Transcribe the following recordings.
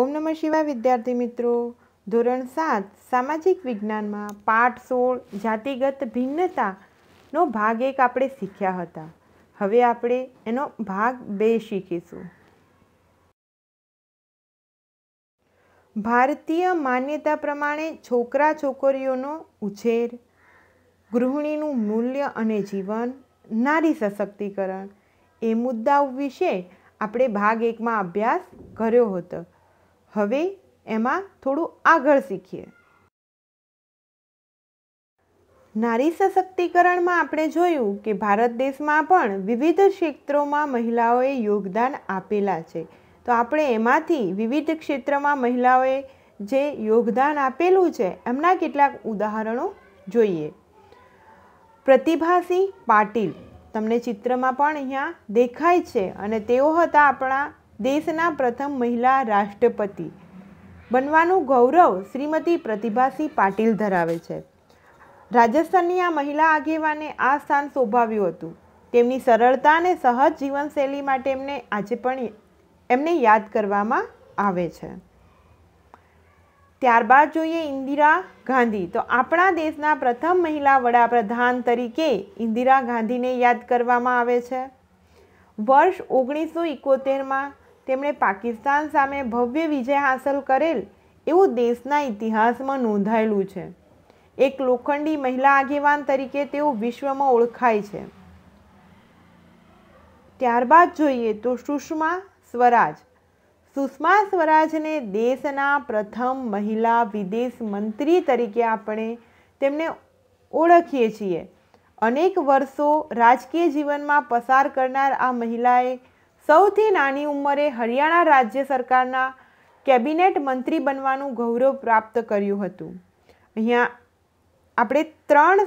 ઓમ નમઃ શિવાય વિદ્યાર્થી મિત્રો ધોરણ સાત સામાજિક વિજ્ઞાનમાં પાઠ સોળ જાતિગત ભિન્નતાનો ભાગ એક આપણે શીખ્યા હતા હવે આપણે એનો ભાગ બે શીખીશું ભારતીય માન્યતા પ્રમાણે છોકરા છોકરીઓનો ઉછેર ગૃહિણીનું મૂલ્ય અને જીવન નારી સશક્તિકરણ એ મુદ્દાઓ વિશે આપણે ભાગ એકમાં અભ્યાસ કર્યો હતો હવે એમાં થોડું આગળ શીખીએ નારી સશક્તિકરણમાં આપણે જોયું કે ભારત દેશમાં પણ વિવિધ ક્ષેત્રોમાં મહિલાઓએ યોગદાન આપેલા છે તો આપણે એમાંથી વિવિધ ક્ષેત્રમાં મહિલાઓએ જે યોગદાન આપેલું છે એમના કેટલાક ઉદાહરણો જોઈએ પ્રતિભાસિંહ પાટીલ તમને ચિત્રમાં પણ અહીંયા દેખાય છે અને તેઓ હતા આપણા દેશના પ્રથમ મહિલા રાષ્ટ્રપતિ બનવાનું ગૌરવ શ્રીમતી પ્રતિભાસિંહ પાટીલ ધરાવે છે રાજસ્થાનની આ મહિલા આગેવાને આ સ્થાન શોભાવ્યું હતું તેમની સરળતા અને સહજ જીવનશૈલી માટે એમને આજે પણ એમને યાદ કરવામાં આવે છે ત્યારબાદ જોઈએ ઇન્દિરા ગાંધી તો આપણા દેશના પ્રથમ મહિલા વડાપ્રધાન તરીકે ઇન્દિરા ગાંધીને યાદ કરવામાં આવે છે વર્ષ ઓગણીસો ઇકોતેરમાં તેમણે પાકિસ્તાન સામે ભવ્ય વિજય હાંસલ કરેલ એવું દેશના ઇતિહાસમાં નોંધાયેલું છે એક લોખંડી મહિલા આગેવાન તરીકે તેઓ વિશ્વમાં ઓળખાય છે ત્યારબાદ જોઈએ તો સુષ્મા સ્વરાજ સુષ્મા સ્વરાજને દેશના પ્રથમ મહિલા વિદેશ મંત્રી તરીકે આપણે તેમને ઓળખીએ છીએ અનેક વર્ષો રાજકીય જીવનમાં પસાર કરનાર આ મહિલાએ સૌથી નાની ઉંમરે હરિયાણા રાજ્ય સરકારના કેબિનેટ મંત્રી બનવાનું ગૌરવ પ્રાપ્ત કર્યું હતું અહીંયા આપણે ત્રણ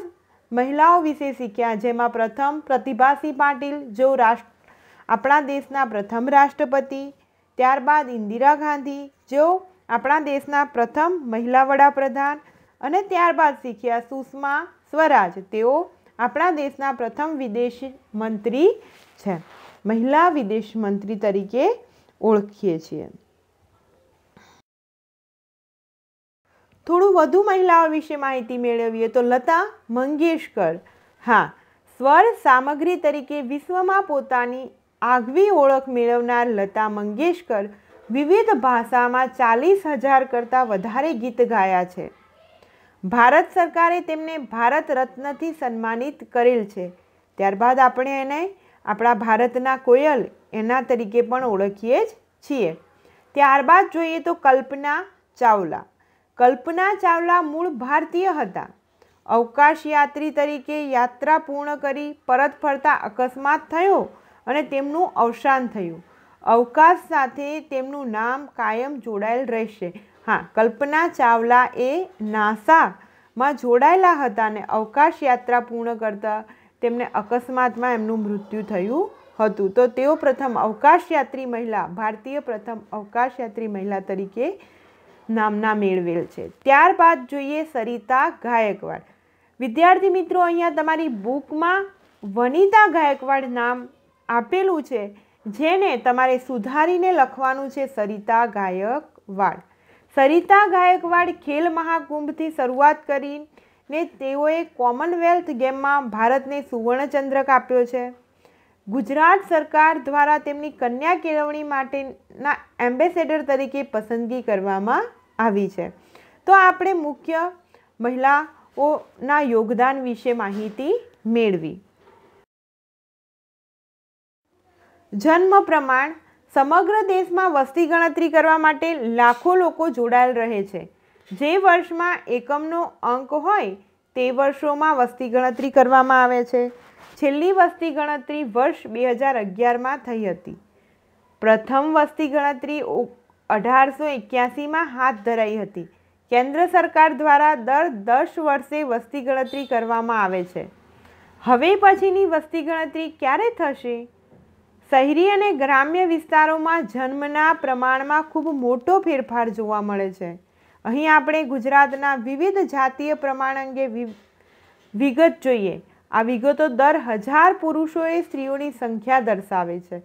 મહિલાઓ વિશે શીખ્યા જેમાં પ્રથમ પ્રતિભાસી પાટીલ જો રાષ્ટ્ર આપણા દેશના પ્રથમ રાષ્ટ્રપતિ ત્યારબાદ ઇન્દિરા ગાંધી જો આપણા દેશના પ્રથમ મહિલા વડાપ્રધાન અને ત્યારબાદ શીખ્યા સુષ્મા સ્વરાજ તેઓ આપણા દેશના પ્રથમ વિદેશી મંત્રી છે મહિલા વિદેશ મંત્રી તરીકે ઓળખીએ છીએ થોડું વધુ મહિલાઓ વિશે માહિતી મેળવીએ તો લતા મંગેશકર હા સ્વર સામગ્રી તરીકે વિશ્વમાં પોતાની આગવી ઓળખ મેળવનાર લતા મંગેશકર વિવિધ ભાષામાં ચાલીસ હજાર કરતાં વધારે ગીત ગાયા છે ભારત સરકારે તેમને ભારત રત્નથી સન્માનિત કરેલ છે ત્યારબાદ આપણે એને આપણા ભારતના કોયલ એના તરીકે પણ ઓળખીએ જ છીએ ત્યારબાદ જોઈએ તો કલ્પના ચાવલા કલ્પના ચાવલા મૂળ ભારતીય હતા અવકાશયાત્રી તરીકે યાત્રા પૂર્ણ કરી પરત ફરતા અકસ્માત થયો અને તેમનું અવસાન થયું અવકાશ સાથે તેમનું નામ કાયમ જોડાયેલ રહેશે હા કલ્પના ચાવલા એ નાસામાં જોડાયેલા હતા અને અવકાશ યાત્રા પૂર્ણ કરતા તેમને અકસ્માતમાં એમનું મૃત્યુ થયું હતું તો તેઓ પ્રથમ અવકાશયાત્રી મહિલા ભારતીય પ્રથમ અવકાશયાત્રી મહિલા તરીકે નામના મેળવેલ છે ત્યારબાદ જોઈએ સરિતા ગાયકવાડ વિદ્યાર્થી મિત્રો અહીંયા તમારી બુકમાં વનિતા ગાયકવાડ નામ આપેલું છે જેને તમારે સુધારીને લખવાનું છે સરિતા ગાયકવાડ સરિતા ગાયકવાડ ખેલ મહાકુંભથી શરૂઆત કરી ને તેઓએ કોમનવેલ્થ ગેમમાં ભારતને સુવર્ણચંદ્રક આપ્યો છે ગુજરાત સરકાર દ્વારા તેમની કન્યા કેળવણી માટેના એમ્બેસેડર તરીકે પસંદગી કરવામાં આવી છે તો આપણે મુખ્ય મહિલાઓના યોગદાન વિશે માહિતી મેળવી જન્મ પ્રમાણ સમગ્ર દેશમાં વસ્તી ગણતરી કરવા માટે લાખો લોકો જોડાયેલ રહે છે જે વર્ષમાં એકમનો અંક હોય તે વર્ષોમાં વસ્તી ગણતરી કરવામાં આવે છે છેલ્લી વસ્તી ગણતરી વર્ષ બે હજાર અગિયારમાં થઈ હતી પ્રથમ વસ્તી ગણતરી અઢારસો એક્યાસીમાં હાથ ધરાઈ હતી કેન્દ્ર સરકાર દ્વારા દર દસ વર્ષે વસ્તી ગણતરી કરવામાં આવે છે હવે પછીની વસ્તી ગણતરી ક્યારે થશે શહેરી અને ગ્રામ્ય વિસ્તારોમાં જન્મના પ્રમાણમાં ખૂબ મોટો ફેરફાર જોવા મળે છે અહીં આપણે ગુજરાતના વિવિધ જાતીય પ્રમાણ અંગે વિગત જોઈએ આ વિગતો દર હજાર પુરુષોએ સ્ત્રીઓની સંખ્યા દર્શાવે છે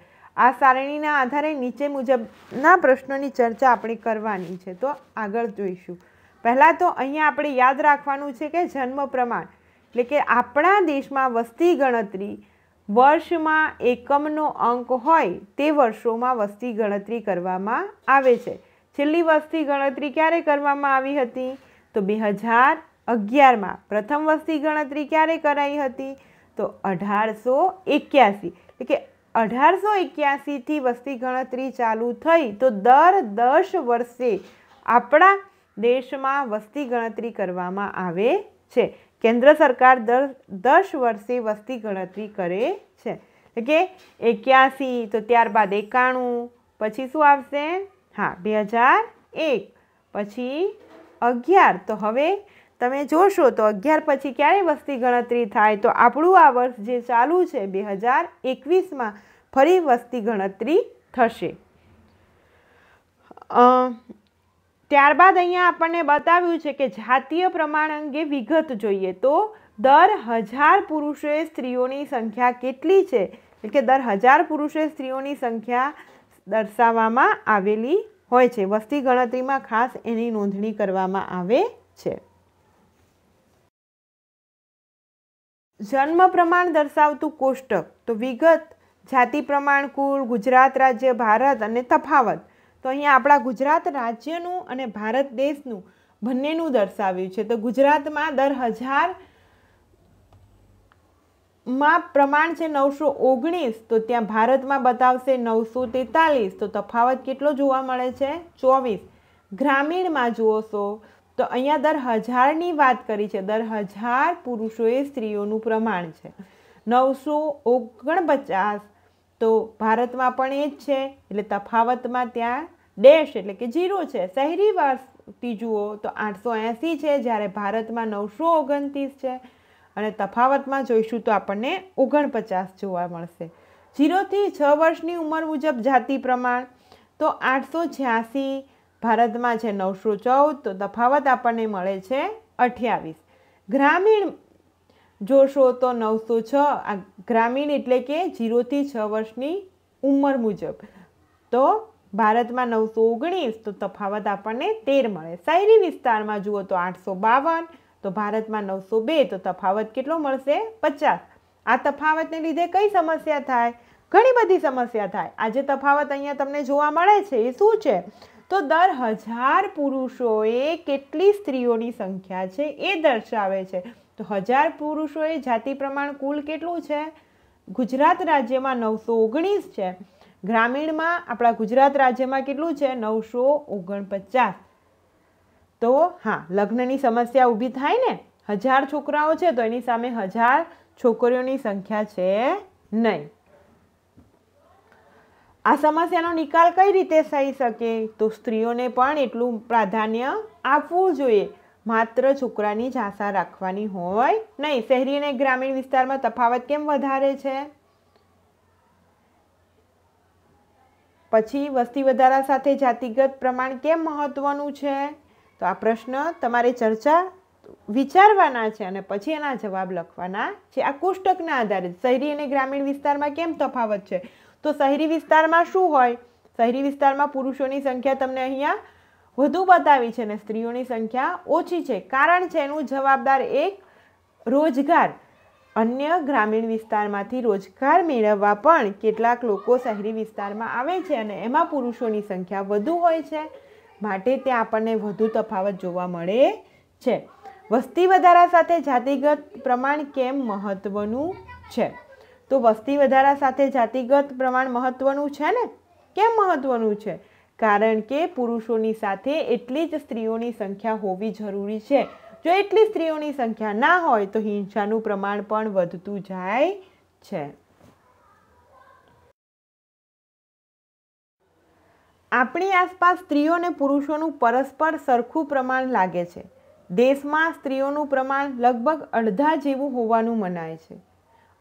આ સારણીના આધારે નીચે મુજબના પ્રશ્નોની ચર્ચા આપણે કરવાની છે તો આગળ જોઈશું પહેલાં તો અહીંયા આપણે યાદ રાખવાનું છે કે જન્મ પ્રમાણ એટલે કે આપણા દેશમાં વસ્તી ગણતરી વર્ષમાં એકમનો અંક હોય તે વર્ષોમાં વસ્તી ગણતરી કરવામાં આવે છે છેલ્લી વસ્તી ગણતરી ક્યારે કરવામાં આવી હતી તો બે હજાર અગિયારમાં પ્રથમ વસ્તી ગણતરી ક્યારે કરાઈ હતી તો અઢારસો એક્યાસી એટલે કે અઢારસો એક્યાસીથી વસ્તી ગણતરી ચાલુ થઈ તો દર દસ વર્ષે આપણા દેશમાં વસ્તી ગણતરી કરવામાં આવે છે કેન્દ્ર સરકાર દર દસ વર્ષે વસ્તી ગણતરી કરે છે એટલે કે એક્યાસી તો ત્યારબાદ એકાણું પછી શું આવશે હા બે હજાર એક પછી અગિયાર તો હવે તમે જોશો તો અગિયાર પછી ક્યારે વસ્તી ગણતરી થાય તો આપણું આ વર્ષ જે ચાલુ છે બે હજાર એકવીસમાં ફરી વસ્તી ગણતરી થશે ત્યારબાદ અહીંયા આપણને બતાવ્યું છે કે જાતીય પ્રમાણ અંગે વિગત જોઈએ તો દર હજાર પુરુષે સ્ત્રીઓની સંખ્યા કેટલી છે એટલે કે દર હજાર પુરુષે સ્ત્રીઓની સંખ્યા દર્શાવવામાં આવેલી હોય છે વસ્તી ગણતરીમાં ખાસ એની નોંધણી કરવામાં આવે છે જન્મ પ્રમાણ દર્શાવતું કોષ્ટક તો વિગત જાતિ પ્રમાણ કુળ ગુજરાત રાજ્ય ભારત અને તફાવત તો અહીંયા આપણા ગુજરાત રાજ્યનું અને ભારત દેશનું બંનેનું દર્શાવ્યું છે તો ગુજરાતમાં દર હજાર માં પ્રમાણ છે નવસો ઓગણીસ તો ત્યાં ભારતમાં બતાવશે નવસો તેતાલીસ તો તફાવત કેટલો જોવા મળે છે ચોવીસ ગ્રામીણમાં જુઓશો તો અહીંયા દર હજારની વાત કરી છે દર હજાર પુરુષોએ સ્ત્રીઓનું પ્રમાણ છે નવસો ઓગણપચાસ તો ભારતમાં પણ એ જ છે એટલે તફાવતમાં ત્યાં ડેશ એટલે કે જીરો છે શહેરી વસ્તી જુઓ તો આઠસો એંસી છે જ્યારે ભારતમાં નવસો ઓગણત્રીસ છે અને તફાવતમાં જોઈશું તો આપણને ઓગણપચાસ જોવા મળશે જીરોથી છ વર્ષની ઉંમર મુજબ જાતિ પ્રમાણ તો આઠસો છ્યાસી ભારતમાં છે નવસો ચૌદ તો તફાવત આપણને મળે છે અઠ્યાવીસ ગ્રામીણ જોશો તો નવસો છ આ ગ્રામીણ એટલે કે જીરોથી છ વર્ષની ઉંમર મુજબ તો ભારતમાં નવસો ઓગણીસ તો તફાવત આપણને તેર મળે શહેરી વિસ્તારમાં જુઓ તો આઠસો બાવન તો ભારતમાં નવસો બે તો તફાવત કેટલો મળશે પચાસ આ તફાવતને લીધે કઈ સમસ્યા થાય ઘણી બધી સમસ્યા થાય આજે તફાવત અહીંયા તમને જોવા મળે છે એ શું છે તો દર હજાર પુરુષોએ કેટલી સ્ત્રીઓની સંખ્યા છે એ દર્શાવે છે તો હજાર પુરુષોએ જાતિ પ્રમાણ કુલ કેટલું છે ગુજરાત રાજ્યમાં નવસો ઓગણીસ છે ગ્રામીણમાં આપણા ગુજરાત રાજ્યમાં કેટલું છે નવસો ઓગણપચાસ તો હા લગ્નની સમસ્યા ઊભી થાય ને હજાર છોકરાઓ છે તો એની સામે હજાર છોકરીઓની સંખ્યા છે નહીં આ સમસ્યાનો નિકાલ કઈ રીતે થઈ શકે તો સ્ત્રીઓને પણ એટલું પ્રાધાન્ય આપવું જોઈએ માત્ર છોકરાની જ આશા રાખવાની હોય નહીં શહેરી અને ગ્રામીણ વિસ્તારમાં તફાવત કેમ વધારે છે પછી વસ્તી વધારા સાથે જાતિગત પ્રમાણ કેમ મહત્વનું છે તો આ પ્રશ્ન તમારે ચર્ચા વિચારવાના છે અને પછી એના જવાબ લખવાના છે આ કોષ્ટકના આધારે શહેરી અને ગ્રામીણ વિસ્તારમાં કેમ તફાવત છે તો શહેરી વિસ્તારમાં શું હોય શહેરી વિસ્તારમાં પુરુષોની સંખ્યા તમને અહીંયા વધુ બતાવી છે અને સ્ત્રીઓની સંખ્યા ઓછી છે કારણ છે એનું જવાબદાર એક રોજગાર અન્ય ગ્રામીણ વિસ્તારમાંથી રોજગાર મેળવવા પણ કેટલાક લોકો શહેરી વિસ્તારમાં આવે છે અને એમાં પુરુષોની સંખ્યા વધુ હોય છે માટે ત્યાં આપણને વધુ તફાવત જોવા મળે છે વસ્તી વધારા સાથે જાતિગત પ્રમાણ કેમ મહત્વનું છે તો વસ્તી વધારા સાથે જાતિગત પ્રમાણ મહત્વનું છે ને કેમ મહત્વનું છે કારણ કે પુરુષોની સાથે એટલી જ સ્ત્રીઓની સંખ્યા હોવી જરૂરી છે જો એટલી સ્ત્રીઓની સંખ્યા ના હોય તો હિંસાનું પ્રમાણ પણ વધતું જાય છે આપણી આસપાસ સ્ત્રીઓ અને પુરુષોનું પરસ્પર સરખું પ્રમાણ લાગે છે દેશમાં સ્ત્રીઓનું પ્રમાણ લગભગ અડધા જેવું હોવાનું મનાય છે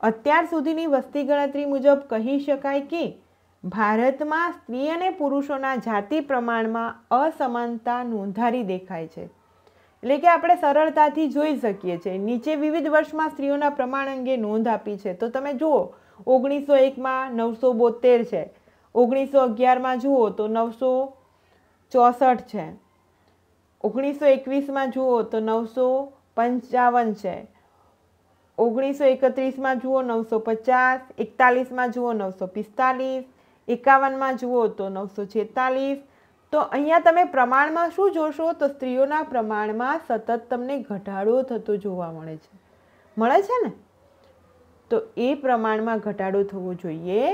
અત્યાર સુધીની વસ્તી ગણતરી મુજબ કહી શકાય કે ભારતમાં સ્ત્રી અને પુરુષોના જાતિ પ્રમાણમાં અસમાનતા નોંધારી દેખાય છે એટલે કે આપણે સરળતાથી જોઈ શકીએ છીએ નીચે વિવિધ વર્ષમાં સ્ત્રીઓના પ્રમાણ અંગે નોંધ આપી છે તો તમે જુઓ ઓગણીસો એકમાં નવસો બોતેર છે ઓગણીસો અગિયારમાં જુઓ તો નવસો ચોસઠ છે ઓગણીસો એકવીસમાં જુઓ તો નવસો પંચાવન છે ઓગણીસો એકત્રીસમાં જુઓ નવસો પચાસ એકતાલીસમાં જુઓ નવસો પિસ્તાલીસ એકાવનમાં જુઓ તો નવસો છેતાલીસ તો અહીંયા તમે પ્રમાણમાં શું જોશો તો સ્ત્રીઓના પ્રમાણમાં સતત તમને ઘટાડો થતો જોવા મળે છે મળે છે ને તો એ પ્રમાણમાં ઘટાડો થવો જોઈએ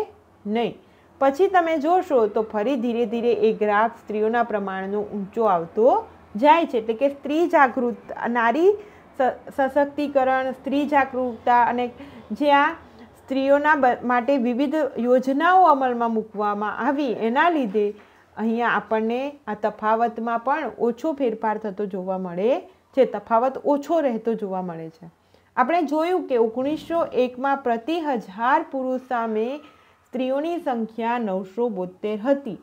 નહીં પછી તમે જોશો તો ફરી ધીરે ધીરે એ ગ્રાફ સ્ત્રીઓના પ્રમાણનો ઊંચો આવતો જાય છે એટલે કે સ્ત્રી જાગૃત નારી સશક્તિકરણ સ્ત્રી જાગૃતતા અને જ્યાં સ્ત્રીઓના માટે વિવિધ યોજનાઓ અમલમાં મૂકવામાં આવી એના લીધે અહીંયા આપણને આ તફાવતમાં પણ ઓછો ફેરફાર થતો જોવા મળે છે તફાવત ઓછો રહેતો જોવા મળે છે આપણે જોયું કે ઓગણીસો એકમાં પ્રતિ હજાર પુરુષ સામે સ્ત્રીઓની સંખ્યા નવસો બોતેર હતી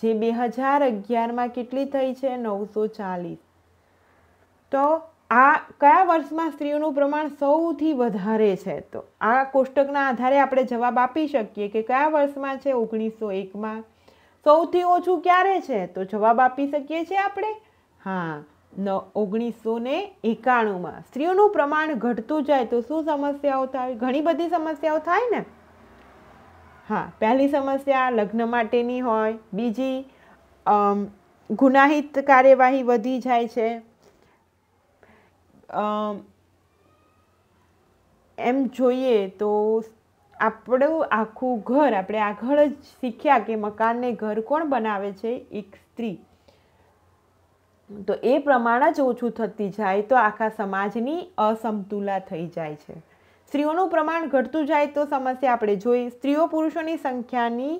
જે બે હજાર અગિયારમાં કેટલી થઈ છે નવસો ચાલીસ તો આ કયા વર્ષમાં સ્ત્રીઓનું પ્રમાણ સૌથી વધારે છે તો આ કોષ્ટકના આધારે આપણે જવાબ આપી શકીએ કે કયા વર્ષમાં છે ઓગણીસો એકમાં સૌથી ઓછું ક્યારે છે તો જવાબ આપી શકીએ છીએ આપણે હા ન ઓગણીસો ને એકાણુંમાં સ્ત્રીઓનું પ્રમાણ ઘટતું જાય તો શું સમસ્યાઓ થાય ઘણી બધી સમસ્યાઓ થાય ને હા પહેલી સમસ્યા લગ્ન માટેની હોય બીજી ગુનાહિત કાર્યવાહી વધી જાય છે એમ જોઈએ તો આપણું આખું ઘર આપણે આગળ જ શીખ્યા કે મકાનને ઘર કોણ બનાવે છે એક સ્ત્રી તો એ પ્રમાણે જ ઓછું થતી જાય તો આખા સમાજની અસમતુલા થઈ જાય છે સ્ત્રીઓનું પ્રમાણ ઘટતું જાય તો સમસ્યા આપણે જોઈ સ્ત્રીઓ પુરુષોની સંખ્યાની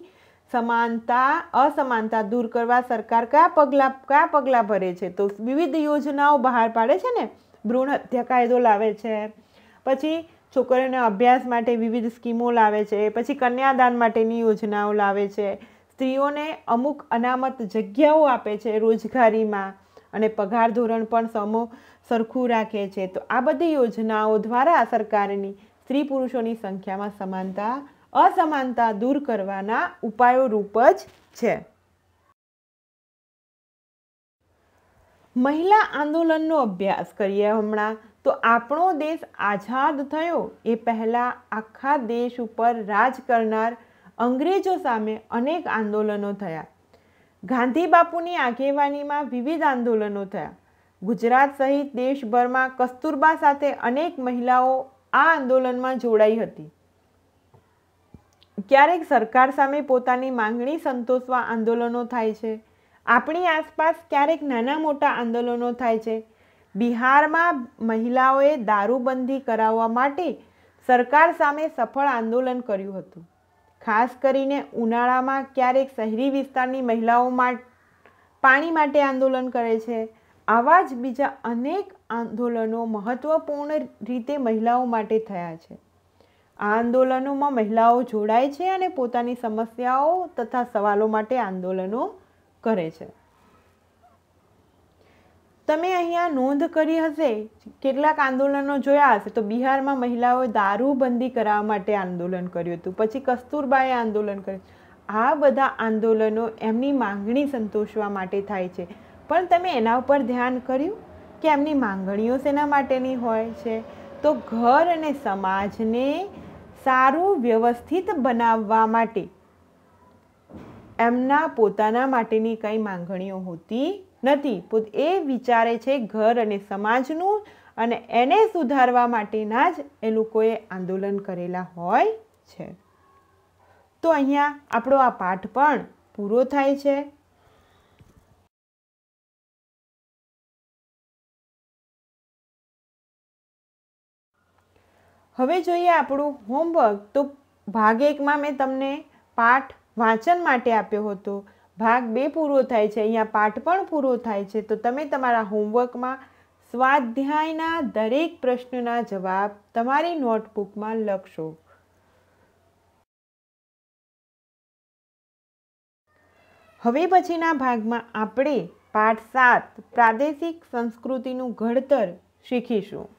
સમાનતા અસમાનતા દૂર કરવા સરકાર કયા પગલાં કયા પગલાં ભરે છે તો વિવિધ યોજનાઓ બહાર પાડે છે ને ભ્રૂણ હત્યા કાયદો લાવે છે પછી છોકરીઓના અભ્યાસ માટે વિવિધ સ્કીમો લાવે છે પછી કન્યાદાન માટેની યોજનાઓ લાવે છે સ્ત્રીઓને અમુક અનામત જગ્યાઓ આપે છે રોજગારીમાં અને પગાર ધોરણ પણ સમો સરખું રાખે છે તો આ બધી યોજનાઓ દ્વારા સરકારની સ્ત્રી પુરુષોની સંખ્યામાં સમાનતા અસમાનતા દૂર કરવાના ઉપાયો રૂપ જ છે મહિલા આંદોલનનો અભ્યાસ કરીએ હમણાં તો આપણો દેશ આઝાદ થયો એ પહેલાં આખા દેશ ઉપર રાજ કરનાર અંગ્રેજો સામે અનેક આંદોલનો થયા ગાંધી બાપુની આગેવાનીમાં વિવિધ આંદોલનો થયા ગુજરાત સહિત દેશભરમાં કસ્તુરબા સાથે અનેક મહિલાઓ આ આંદોલનમાં જોડાઈ હતી ક્યારેક સરકાર સામે પોતાની માંગણી સંતોષવા આંદોલનો થાય છે આપણી આસપાસ ક્યારેક નાના મોટા આંદોલનો થાય છે બિહારમાં મહિલાઓએ દારૂબંધી કરાવવા માટે સરકાર સામે સફળ આંદોલન કર્યું હતું ખાસ કરીને ઉનાળામાં ક્યારેક શહેરી વિસ્તારની મહિલાઓ પાણી માટે આંદોલન કરે છે આવા જ બીજા અનેક આંદોલનો મહત્ત્વપૂર્ણ રીતે મહિલાઓ માટે થયા છે આ આંદોલનોમાં મહિલાઓ જોડાય છે અને પોતાની સમસ્યાઓ તથા સવાલો માટે આંદોલનો કરે છે તમે અહીંયા નોંધ કરી હશે કેટલાક આંદોલનો જોયા હશે તો બિહારમાં મહિલાઓએ દારૂબંધી કરાવવા માટે આંદોલન કર્યું હતું પછી કસ્તુરબાએ આંદોલન કર્યું આ બધા આંદોલનો એમની માંગણી સંતોષવા માટે થાય છે પણ તમે એના ઉપર ધ્યાન કર્યું કે એમની માંગણીઓ શેના માટેની હોય છે તો ઘર અને સમાજને સારું વ્યવસ્થિત બનાવવા માટે એમના પોતાના માટેની કંઈ માંગણીઓ હોતી નથી પોત એ વિચારે છે ઘર અને સમાજનું અને એને સુધારવા માટેના જ એ લોકોએ આંદોલન કરેલા હોય છે તો અહીંયા આપણો આ પાઠ પણ પૂરો થાય છે હવે જોઈએ આપણું હોમવર્ક તો ભાગ એકમાં મેં તમને પાઠ વાંચન માટે આપ્યો હતો ભાગ બે પૂરો થાય છે અહીંયા પાઠ પણ પૂરો થાય છે તો તમે તમારા હોમવર્કમાં સ્વાધ્યાયના દરેક પ્રશ્નના જવાબ તમારી નોટબુકમાં લખશો હવે પછીના ભાગમાં આપણે પાઠ સાત પ્રાદેશિક સંસ્કૃતિનું ઘડતર શીખીશું